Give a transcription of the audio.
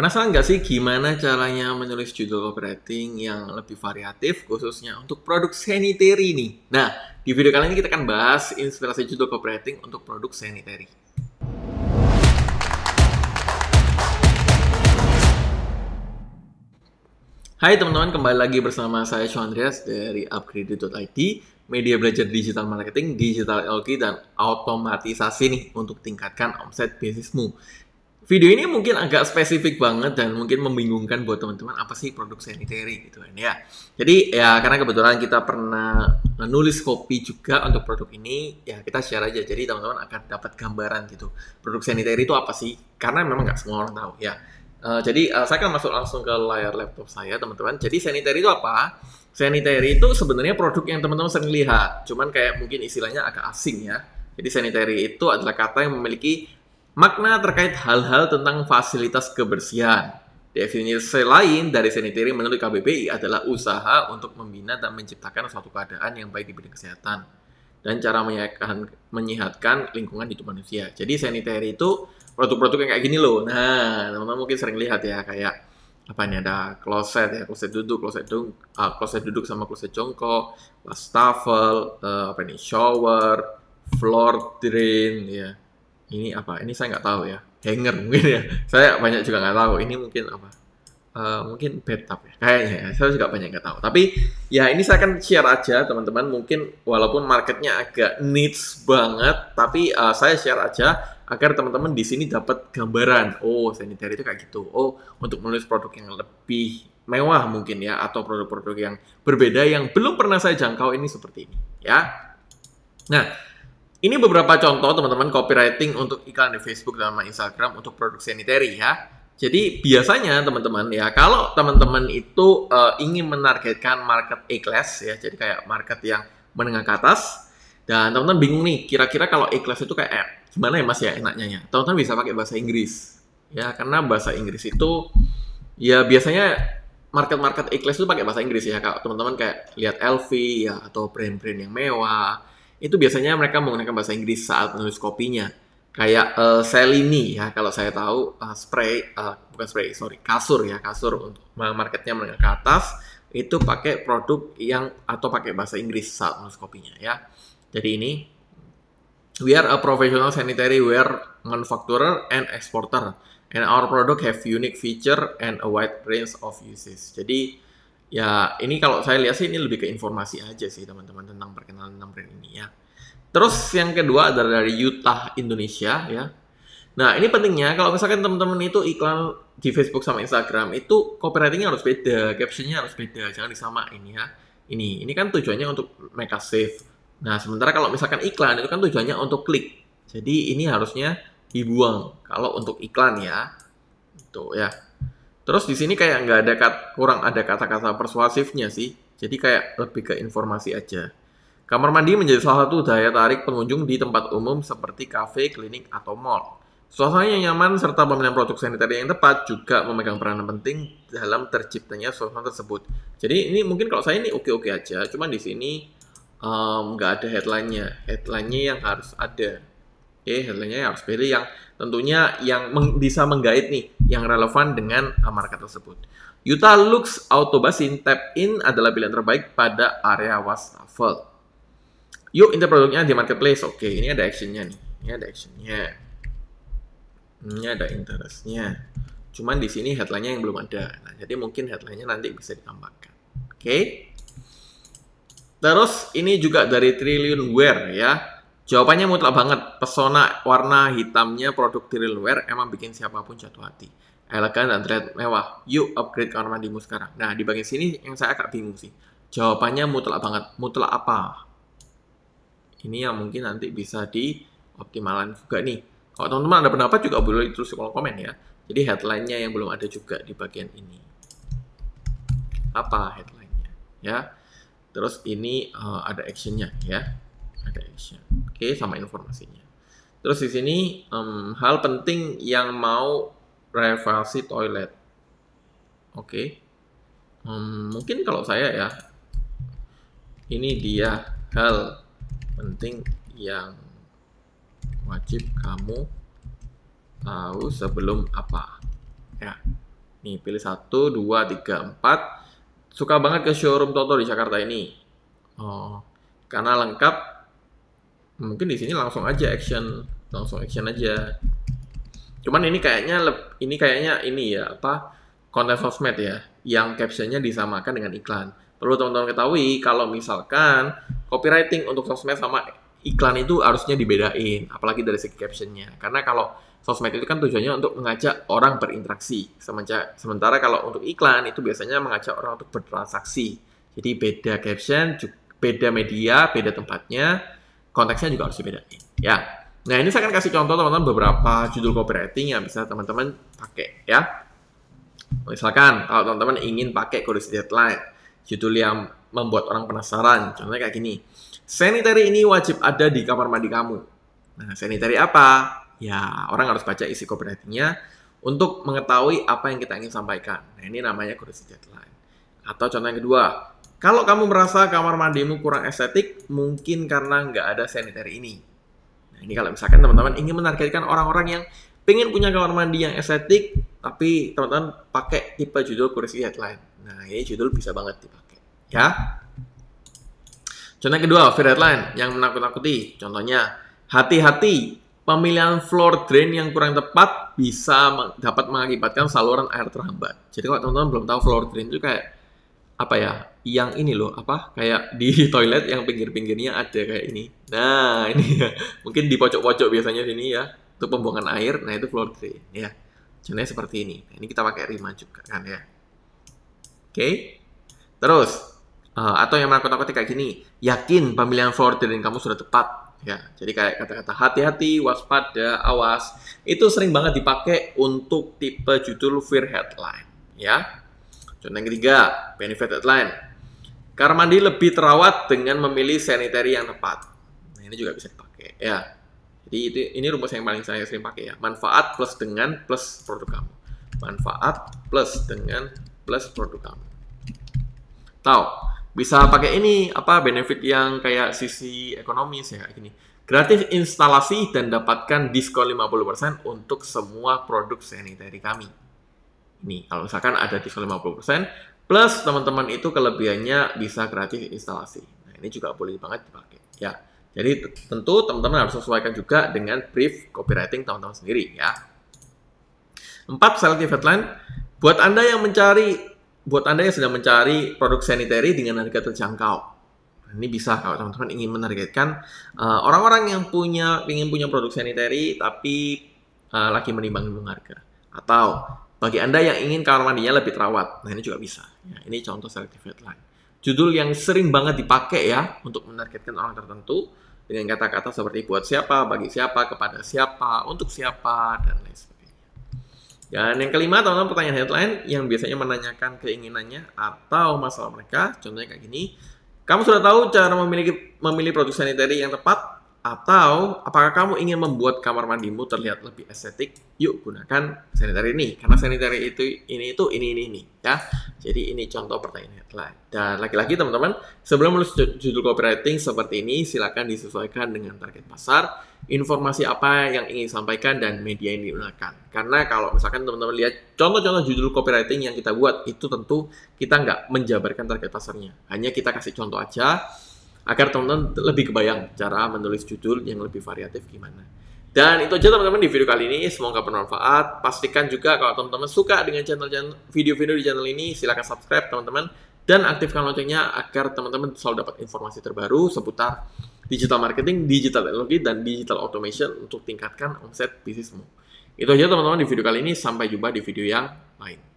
Penasaran nggak sih gimana caranya menulis judul copywriting yang lebih variatif khususnya untuk produk sanitary ini? Nah, di video kali ini kita akan bahas inspirasi judul copywriting untuk produk sanitary. Hai teman-teman, kembali lagi bersama saya Sean Andreas dari Upgrade.it, media belajar digital marketing, digital LG, dan otomatisasi nih untuk tingkatkan omset bisnismu video ini mungkin agak spesifik banget dan mungkin membingungkan buat teman-teman apa sih produk sanitary gitu kan ya. Jadi ya karena kebetulan kita pernah nulis kopi juga untuk produk ini ya kita share aja jadi teman-teman akan dapat gambaran gitu produk sanitary itu apa sih karena memang nggak semua orang tahu ya. Uh, jadi uh, saya akan masuk langsung ke layar laptop saya teman-teman. Jadi sanitary itu apa? Sanitary itu sebenarnya produk yang teman-teman sering lihat, cuman kayak mungkin istilahnya agak asing ya. Jadi sanitary itu adalah kata yang memiliki Makna terkait hal-hal tentang fasilitas kebersihan. Definisi lain dari sanitary menurut KBBI adalah usaha untuk membina dan menciptakan suatu keadaan yang baik di bidang kesehatan dan cara menyehatkan, lingkungan hidup manusia. Jadi sanitary itu produk-produk yang kayak gini loh. Nah, teman-teman mungkin sering lihat ya kayak apa ini ada kloset ya kloset duduk kloset duduk uh, eh, kloset duduk sama kloset jongkok wastafel uh, apa ini shower floor drain ya ini apa ini saya nggak tahu ya hanger mungkin ya saya banyak juga nggak tahu ini mungkin apa uh, mungkin bathtub ya kayaknya ya. saya juga banyak nggak tahu tapi ya ini saya akan share aja teman-teman mungkin walaupun marketnya agak niche banget tapi uh, saya share aja agar teman-teman di sini dapat gambaran oh sanitary itu kayak gitu oh untuk menulis produk yang lebih mewah mungkin ya atau produk-produk yang berbeda yang belum pernah saya jangkau ini seperti ini ya nah ini beberapa contoh teman-teman copywriting untuk iklan di Facebook dan Instagram untuk produk sanitary ya. Jadi biasanya teman-teman ya kalau teman-teman itu uh, ingin menargetkan market A-class ya, jadi kayak market yang menengah ke atas dan teman-teman bingung nih kira-kira kalau A-class itu kayak eh, gimana ya Mas ya enaknya ya. Teman-teman bisa pakai bahasa Inggris ya karena bahasa Inggris itu ya biasanya market-market A-class itu pakai bahasa Inggris ya kalau teman-teman kayak lihat LV ya atau brand-brand yang mewah itu biasanya mereka menggunakan bahasa Inggris saat menulis kopinya. Kayak uh, eh, Selini ya, kalau saya tahu uh, spray, uh, bukan spray, sorry, kasur ya, kasur untuk marketnya menengah ke atas itu pakai produk yang atau pakai bahasa Inggris saat menulis kopinya ya. Jadi ini we are a professional sanitary ware manufacturer and exporter and our product have unique feature and a wide range of uses. Jadi Ya, ini kalau saya lihat sih ini lebih ke informasi aja sih teman-teman tentang perkenalan tentang brand ini ya. Terus yang kedua adalah dari Utah Indonesia ya. Nah, ini pentingnya kalau misalkan teman-teman itu iklan di Facebook sama Instagram itu copywritingnya harus beda, captionnya harus beda, jangan disamain ya. Ini, ini kan tujuannya untuk make us safe. Nah, sementara kalau misalkan iklan itu kan tujuannya untuk klik. Jadi ini harusnya dibuang kalau untuk iklan ya. Itu ya. Terus di sini kayak nggak ada kat, kurang ada kata-kata persuasifnya sih. Jadi kayak lebih ke informasi aja. Kamar mandi menjadi salah satu daya tarik pengunjung di tempat umum seperti kafe, klinik, atau mall. Suasana yang nyaman serta pemilihan produk sanitary yang tepat juga memegang peranan penting dalam terciptanya suasana tersebut. Jadi ini mungkin kalau saya ini oke-oke aja, cuman di sini nggak um, ada headline-nya. Headline-nya yang harus ada. Oke, headline-nya ya, harus pilih yang tentunya yang meng, bisa menggait nih, yang relevan dengan market tersebut. Utah Lux Autobasin Tap In adalah pilihan terbaik pada area wastafel. Yuk, inter produknya di marketplace. Oke, ini ada action-nya nih. Ini ada action-nya. Ini ada interest-nya. Cuman di sini headline-nya yang belum ada. Nah, jadi mungkin headline-nya nanti bisa ditambahkan. Oke. Terus ini juga dari Trillion Wear ya. Jawabannya mutlak banget. Pesona warna hitamnya produk Thrillware emang bikin siapapun jatuh hati. Elegan dan terlihat mewah. Yuk upgrade kamar mandimu sekarang. Nah, di bagian sini yang saya agak bingung sih. Jawabannya mutlak banget. Mutlak apa? Ini yang mungkin nanti bisa dioptimalkan juga nih. Kalau teman-teman ada pendapat juga boleh terus di kolom komen ya. Jadi headline-nya yang belum ada juga di bagian ini. Apa headline-nya? Ya. Terus ini uh, ada action-nya ya. Ada action. Oke, okay, sama informasinya. Terus di sini um, hal penting yang mau privacy toilet. Oke. Okay. Um, mungkin kalau saya ya ini dia hal penting yang wajib kamu tahu sebelum apa. Ya. Nih pilih satu dua tiga empat Suka banget ke showroom Toto di Jakarta ini. Oh, karena lengkap mungkin di sini langsung aja action langsung action aja cuman ini kayaknya ini kayaknya ini ya apa konten sosmed ya yang captionnya disamakan dengan iklan perlu teman-teman ketahui kalau misalkan copywriting untuk sosmed sama iklan itu harusnya dibedain apalagi dari segi captionnya karena kalau sosmed itu kan tujuannya untuk mengajak orang berinteraksi sementara kalau untuk iklan itu biasanya mengajak orang untuk bertransaksi jadi beda caption beda media beda tempatnya konteksnya juga harus dibedain. Ya. Nah, ini saya akan kasih contoh teman-teman beberapa judul copywriting yang bisa teman-teman pakai ya. Misalkan kalau teman-teman ingin pakai kode deadline judul yang membuat orang penasaran, contohnya kayak gini. Sanitary ini wajib ada di kamar mandi kamu. Nah, sanitary apa? Ya, orang harus baca isi copywritingnya untuk mengetahui apa yang kita ingin sampaikan. Nah, ini namanya kode deadline Atau contoh yang kedua, kalau kamu merasa kamar mandimu kurang estetik, mungkin karena nggak ada sanitary ini. Nah, ini kalau misalkan teman-teman ingin menargetkan orang-orang yang pengen punya kamar mandi yang estetik, tapi teman-teman pakai tipe judul kursi headline. Nah, ini judul bisa banget dipakai. Ya. Contoh kedua, fear headline yang menakut-nakuti. Contohnya, hati-hati pemilihan floor drain yang kurang tepat bisa dapat mengakibatkan saluran air terhambat. Jadi kalau teman-teman belum tahu floor drain itu kayak apa ya yang ini loh apa kayak di toilet yang pinggir-pinggirnya ada kayak ini nah ini ya mungkin di pojok-pojok biasanya sini ya untuk pembuangan air nah itu floor drain ya contohnya seperti ini nah, ini kita pakai rima juga kan ya oke terus uh, atau yang menakut-nakuti kayak gini yakin pemilihan floor drain kamu sudah tepat ya jadi kayak kata-kata hati-hati waspada awas itu sering banget dipakai untuk tipe judul fear headline ya Contoh yang ketiga, benefit outline. Kamar mandi lebih terawat dengan memilih sanitary yang tepat. Nah, ini juga bisa dipakai ya. Jadi itu ini rumus yang paling saya sering pakai ya. Manfaat plus dengan plus produk kamu. Manfaat plus dengan plus produk kamu. Tahu? Bisa pakai ini apa benefit yang kayak sisi ekonomis ya ini Gratis instalasi dan dapatkan diskon 50% untuk semua produk sanitary kami ini. Kalau misalkan ada diskon 50%, plus teman-teman itu kelebihannya bisa gratis instalasi. Nah, ini juga boleh banget dipakai. Ya. Jadi tentu teman-teman harus sesuaikan juga dengan brief copywriting teman-teman sendiri ya. Empat, selective headline. Buat Anda yang mencari, buat Anda yang sedang mencari produk sanitary dengan harga terjangkau. Nah, ini bisa kalau teman-teman ingin menargetkan eh, orang-orang uh, yang punya ingin punya produk sanitary tapi uh, lagi menimbang harga atau bagi Anda yang ingin kamar mandinya lebih terawat, nah ini juga bisa. Ya, ini contoh selective headline. Judul yang sering banget dipakai ya untuk menargetkan orang tertentu dengan kata-kata seperti buat siapa, bagi siapa, kepada siapa, untuk siapa, dan lain sebagainya. Dan yang kelima, teman-teman pertanyaan headline yang biasanya menanyakan keinginannya atau masalah mereka, contohnya kayak gini. Kamu sudah tahu cara memiliki, memilih produk sanitary yang tepat? Atau apakah kamu ingin membuat kamar mandimu terlihat lebih estetik? Yuk gunakan sanitary ini karena sanitary itu ini itu ini ini ini ya. Jadi ini contoh pertanyaan headline. Dan lagi-lagi teman-teman, sebelum menulis judul copywriting seperti ini silakan disesuaikan dengan target pasar, informasi apa yang ingin disampaikan dan media yang digunakan. Karena kalau misalkan teman-teman lihat contoh-contoh judul copywriting yang kita buat itu tentu kita nggak menjabarkan target pasarnya. Hanya kita kasih contoh aja agar teman-teman lebih kebayang cara menulis judul yang lebih variatif gimana. Dan itu aja teman-teman di video kali ini, semoga bermanfaat. Pastikan juga kalau teman-teman suka dengan channel video-video di channel ini, silahkan subscribe teman-teman dan aktifkan loncengnya agar teman-teman selalu dapat informasi terbaru seputar digital marketing, digital teknologi, dan digital automation untuk tingkatkan omset bisnismu. Itu aja teman-teman di video kali ini, sampai jumpa di video yang lain.